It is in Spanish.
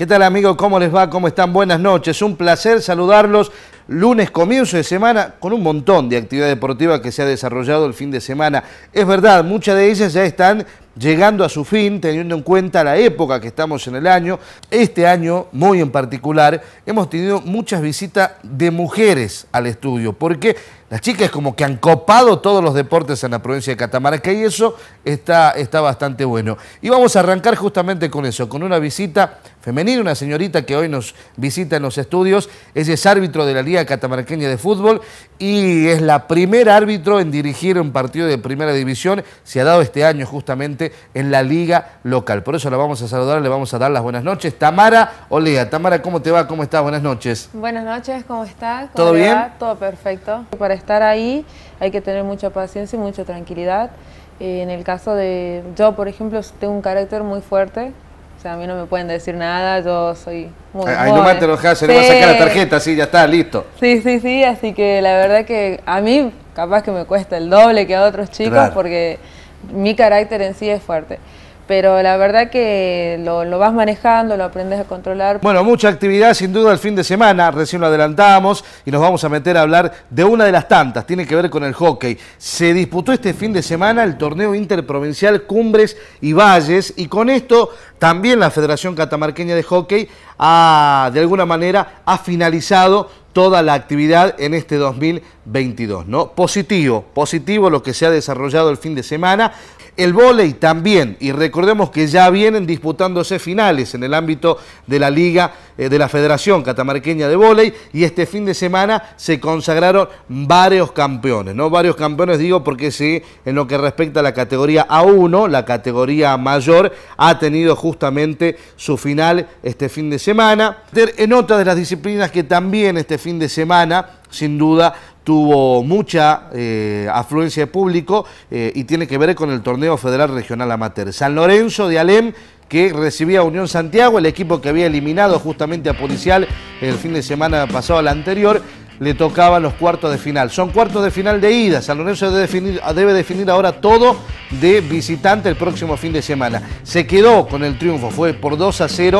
¿Qué tal amigos? ¿Cómo les va? ¿Cómo están? Buenas noches. Un placer saludarlos. Lunes comienzo de semana con un montón de actividad deportiva que se ha desarrollado el fin de semana. Es verdad, muchas de ellas ya están llegando a su fin, teniendo en cuenta la época que estamos en el año. Este año, muy en particular, hemos tenido muchas visitas de mujeres al estudio, porque las chicas como que han copado todos los deportes en la provincia de Catamarca y eso está, está bastante bueno. Y vamos a arrancar justamente con eso, con una visita femenina, una señorita que hoy nos visita en los estudios, ella es árbitro de la Liga Catamarqueña de Fútbol y es la primer árbitro en dirigir un partido de primera división, se ha dado este año justamente en la liga local. Por eso la vamos a saludar, le vamos a dar las buenas noches. Tamara Olea, Tamara, ¿cómo te va? ¿Cómo estás? Buenas noches. Buenas noches, ¿cómo estás? ¿Todo bien? Todo perfecto. Para estar ahí hay que tener mucha paciencia y mucha tranquilidad. Eh, en el caso de yo, por ejemplo, tengo un carácter muy fuerte, o sea, a mí no me pueden decir nada, yo soy muy Ahí No te se le va a sacar la tarjeta, sí, ya está, listo. Sí, sí, sí, así que la verdad que a mí capaz que me cuesta el doble que a otros chicos porque mi carácter en sí es fuerte. Pero la verdad que lo, vas manejando, lo aprendes a controlar. Bueno, mucha actividad sin duda el fin de semana, recién lo adelantamos y nos vamos a meter a hablar de una de las tantas, tiene que ver con el hockey. Se disputó este fin de semana el torneo interprovincial Cumbres y Valles y con esto también la Federación Catamarqueña de Hockey ha, de alguna manera ha finalizado toda la actividad en este 2022. ¿no? Positivo, positivo lo que se ha desarrollado el fin de semana. El vóley también, y recordemos que ya vienen disputándose finales en el ámbito de la Liga eh, de la Federación Catamarqueña de Vóley, y este fin de semana se consagraron varios campeones, ¿no? Varios campeones, digo, porque sí, en lo que respecta a la categoría A1, la categoría mayor, ha tenido justamente su final este fin de semana. En otra de las disciplinas que también este fin de semana sin duda tuvo mucha eh, afluencia de público eh, y tiene que ver con el torneo federal regional amateur. San Lorenzo de Alem que recibía Unión Santiago, el equipo que había eliminado justamente a Policial el fin de semana pasado al anterior, le tocaban los cuartos de final. Son cuartos de final de ida. San Lorenzo debe definir, debe definir, ahora todo de visitante el próximo fin de semana. Se quedó con el triunfo, fue por 2 a 0.